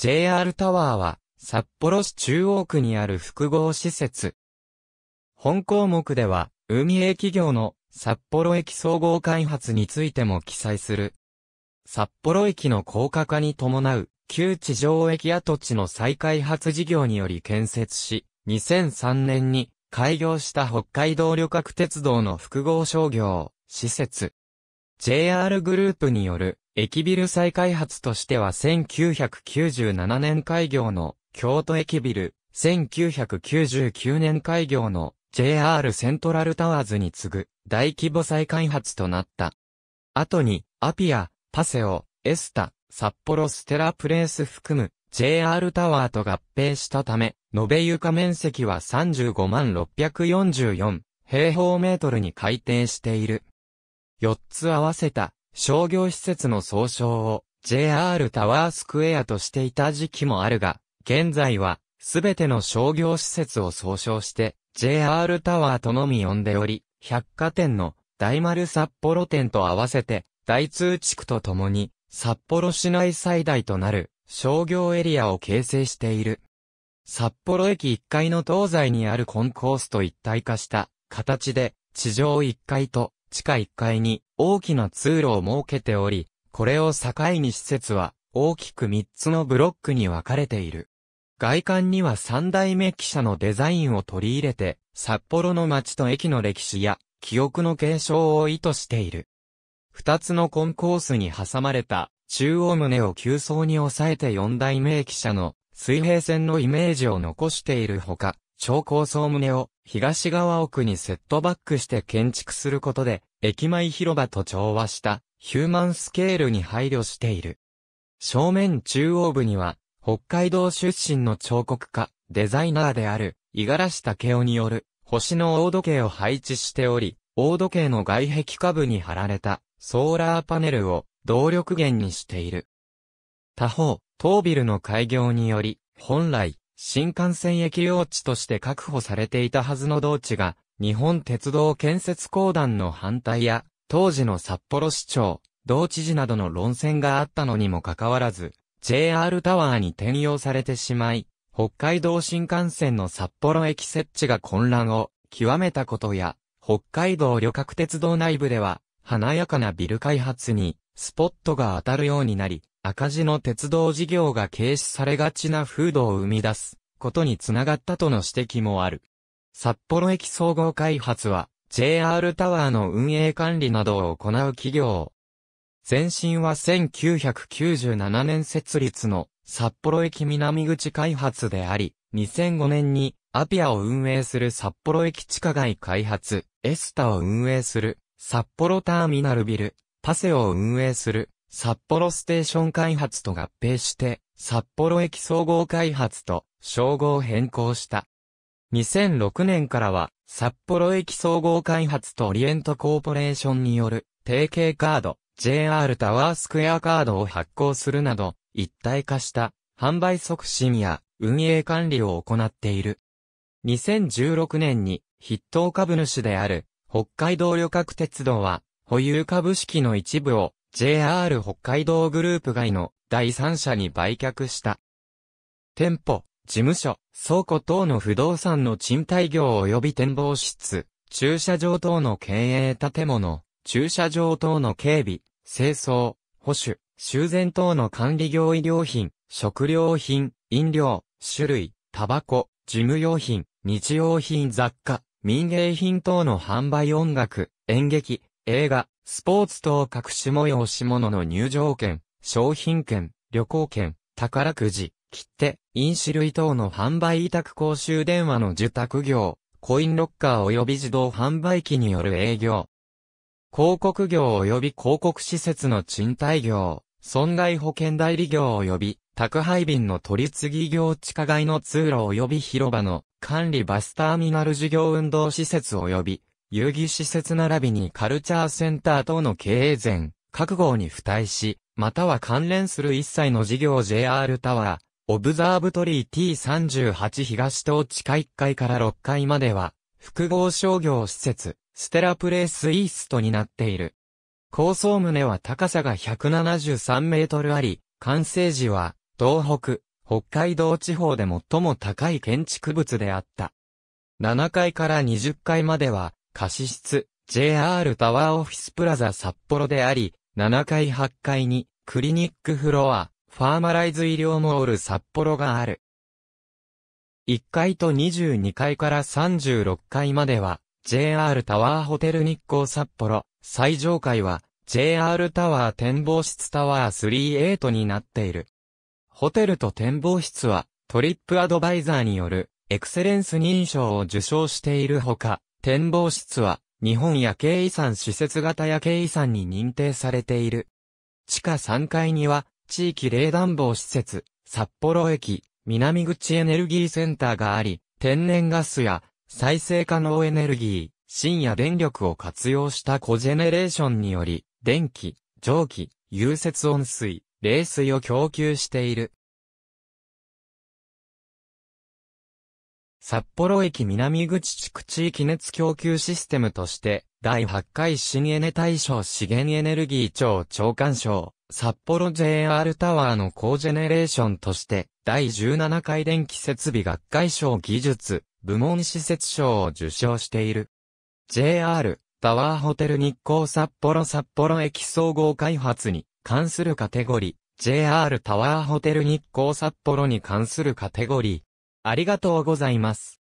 JR タワーは、札幌市中央区にある複合施設。本項目では、海営企業の札幌駅総合開発についても記載する。札幌駅の高架化に伴う、旧地上駅跡地の再開発事業により建設し、2003年に開業した北海道旅客鉄道の複合商業、施設。JR グループによる駅ビル再開発としては1997年開業の京都駅ビル、1999年開業の JR セントラルタワーズに次ぐ大規模再開発となった。後にアピア、パセオ、エスタ、札幌ステラプレース含む JR タワーと合併したため、延べ床面積は35万644平方メートルに改定している。4つ合わせた商業施設の総称を JR タワースクエアとしていた時期もあるが、現在はすべての商業施設を総称して JR タワーとのみ呼んでおり、百貨店の大丸札幌店と合わせて大通地区とともに札幌市内最大となる商業エリアを形成している。札幌駅1階の東西にあるコンコースと一体化した形で地上1階と地下1階に大きな通路を設けており、これを境に施設は大きく3つのブロックに分かれている。外観には三代目記者のデザインを取り入れて、札幌の街と駅の歴史や記憶の継承を意図している。二つのコンコースに挟まれた中央棟を急層に抑えて四代目記者の水平線のイメージを残しているほか、超高層棟を東側奥にセットバックして建築することで、駅前広場と調和したヒューマンスケールに配慮している。正面中央部には、北海道出身の彫刻家、デザイナーである、五十嵐武雄による、星の大時計を配置しており、大時計の外壁下部に貼られた、ソーラーパネルを、動力源にしている。他方、当ビルの開業により、本来、新幹線駅用地として確保されていたはずの同地が、日本鉄道建設公団の反対や、当時の札幌市長、同知事などの論戦があったのにもかかわらず、JR タワーに転用されてしまい、北海道新幹線の札幌駅設置が混乱を極めたことや、北海道旅客鉄道内部では、華やかなビル開発にスポットが当たるようになり、赤字の鉄道事業が軽視されがちな風土を生み出すことにつながったとの指摘もある。札幌駅総合開発は JR タワーの運営管理などを行う企業。前身は1997年設立の札幌駅南口開発であり、2005年にアピアを運営する札幌駅地下街開発、エスタを運営する札幌ターミナルビル、パセを運営する札幌ステーション開発と合併して、札幌駅総合開発と称号変更した。2006年からは、札幌駅総合開発とオリエントコーポレーションによる、提携カード、JR タワースクエアカードを発行するなど、一体化した、販売促進や運営管理を行っている。2016年に、筆頭株主である、北海道旅客鉄道は、保有株式の一部を JR 北海道グループ外の第三者に売却した。店舗、事務所、倉庫等の不動産の賃貸業及び展望室、駐車場等の経営建物、駐車場等の警備、清掃、保守、修繕等の管理業医療品、食料品、飲料、種類、タバコ、事務用品、日用品雑貨、民芸品等の販売音楽、演劇、映画、スポーツ等各種催し物の入場券、商品券、旅行券、宝くじ、切手、飲酒類等の販売委託公衆電話の受託業、コインロッカー及び自動販売機による営業。広告業及び広告施設の賃貸業、損害保険代理業及び宅配便の取り次ぎ業地下街の通路及び広場の管理バスターミナル事業運動施設及び遊戯施設並びにカルチャーセンター等の経営前、各号に付帯し、または関連する一切の事業 JR タワー、オブザーブトリー T38 東東地下1階から6階までは、複合商業施設、ステラプレイスイーストになっている。高層棟は高さが173メートルあり、完成時は、東北、北海道地方で最も高い建築物であった。7階から20階までは、貸室、JR タワーオフィスプラザ札幌であり、7階8階に、クリニックフロア、ファーマライズ医療モール札幌がある。1階と22階から36階までは、JR タワーホテル日光札幌、最上階は、JR タワー展望室タワー38になっている。ホテルと展望室は、トリップアドバイザーによる、エクセレンス認証を受賞しているほか、展望室は、日本夜景遺産施設型夜景遺産に認定されている。地下3階には、地域冷暖房施設、札幌駅、南口エネルギーセンターがあり、天然ガスや再生可能エネルギー、深夜電力を活用したコジェネレーションにより、電気、蒸気、融雪温水、冷水を供給している。札幌駅南口地区地域熱供給システムとして、第8回新エネ大賞資源エネルギー庁長官賞、札幌 JR タワーのコージェネレーションとして、第17回電気設備学会賞技術、部門施設賞を受賞している。JR、タワーホテル日光札幌札幌駅総合開発に関するカテゴリー、JR タワーホテル日光札幌に関するカテゴリー、ありがとうございます。